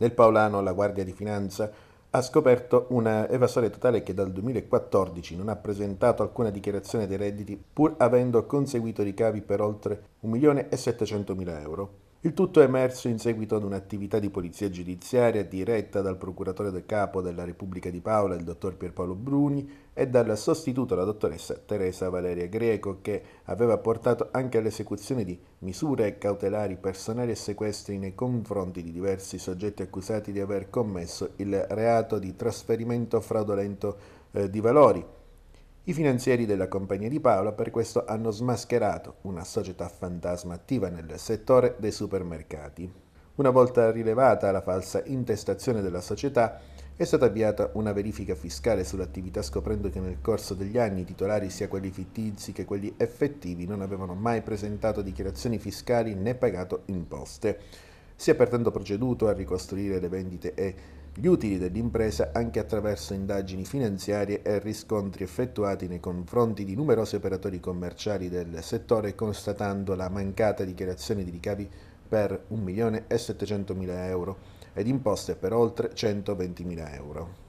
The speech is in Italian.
Nel Paolano la Guardia di Finanza ha scoperto un evasore totale che dal 2014 non ha presentato alcuna dichiarazione dei redditi pur avendo conseguito ricavi per oltre 1.700.000 euro. Il tutto è emerso in seguito ad un'attività di polizia giudiziaria diretta dal procuratore del capo della Repubblica di Paola, il dottor Pierpaolo Bruni, e dal sostituto, la dottoressa Teresa Valeria Greco, che aveva portato anche all'esecuzione di misure cautelari personali e sequestri nei confronti di diversi soggetti accusati di aver commesso il reato di trasferimento fraudolento eh, di valori i finanzieri della Compagnia di Paola per questo hanno smascherato una società fantasma attiva nel settore dei supermercati. Una volta rilevata la falsa intestazione della società, è stata avviata una verifica fiscale sull'attività scoprendo che nel corso degli anni i titolari, sia quelli fittizi che quelli effettivi, non avevano mai presentato dichiarazioni fiscali né pagato imposte. Si è pertanto proceduto a ricostruire le vendite e gli utili dell'impresa anche attraverso indagini finanziarie e riscontri effettuati nei confronti di numerosi operatori commerciali del settore, constatando la mancata dichiarazione di ricavi per 1.700.000 euro ed imposte per oltre 120.000 euro.